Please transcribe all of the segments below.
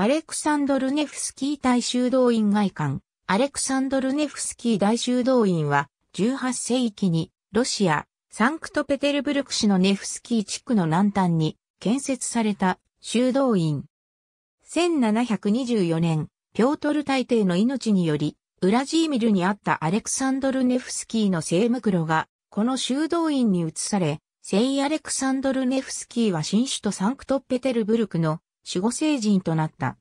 アレクサンドルネフスキー大修道院外観。アレクサンドルネフスキー大修道院は、18世紀に、ロシア、サンクトペテルブルク市のネフスキー地区の南端に建設された修道院。1724年、ピョートル大帝の命により、ウラジーミルにあったアレクサンドル・ネフスキーの聖袋が、この修道院に移され、聖アレクサンドル・ネフスキーは新首都サンクトペテルブルクの守護聖人となった。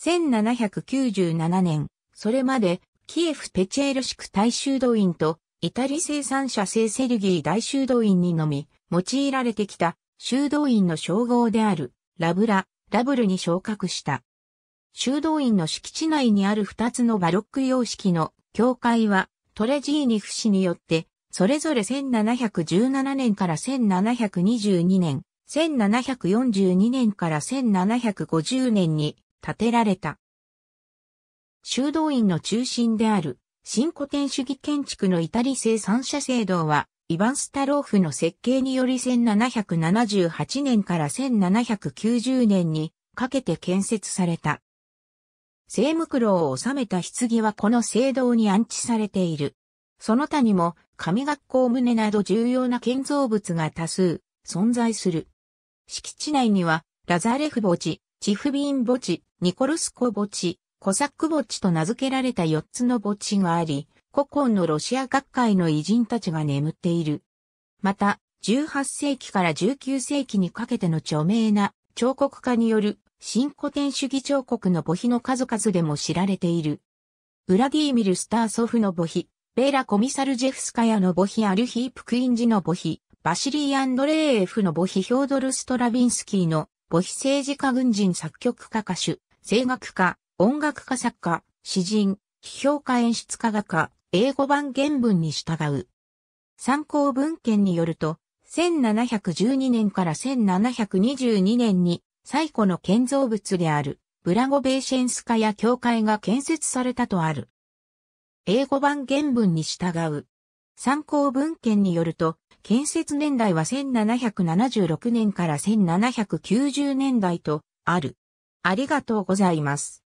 1797年、それまで、キエフ・ペチェールシク大修道院と、イタリ生産者聖セルギー大修道院にのみ、用いられてきた、修道院の称号である、ラブラ、ラブルに昇格した。修道院の敷地内にある二つのバロック様式の教会は、トレジーニフ氏によって、それぞれ1717年から1722年、1742年から1750年に建てられた。修道院の中心である新古典主義建築のイタリ製三社聖堂は、イヴァン・スタローフの設計により1778年から1790年にかけて建設された。聖袋を収めた棺はこの聖堂に安置されている。その他にも、神学校棟など重要な建造物が多数存在する。敷地内には、ラザレフ墓地、チフビーン墓地、ニコルスコ墓地、コサック墓地と名付けられた4つの墓地があり、古今のロシア学会の偉人たちが眠っている。また、18世紀から19世紀にかけての著名な彫刻家による新古典主義彫刻の墓碑の数々でも知られている。ウラディーミル・スターソフの墓碑、ベーラ・コミサルジェフスカヤの墓碑アルヒープ・クインジの墓碑、バシリー・アンドレーエフの母ヒ・ヒョードル・ストラビンスキーの母ヒ政治家軍人作曲家歌手、声楽家、音楽家作家、詩人、批評家演出家画家、英語版原文に従う。参考文献によると、1712年から1722年に最古の建造物であるブラゴベーシェンスカや教会が建設されたとある。英語版原文に従う参考文献によると、建設年代は1776年から1790年代とある。ありがとうございます。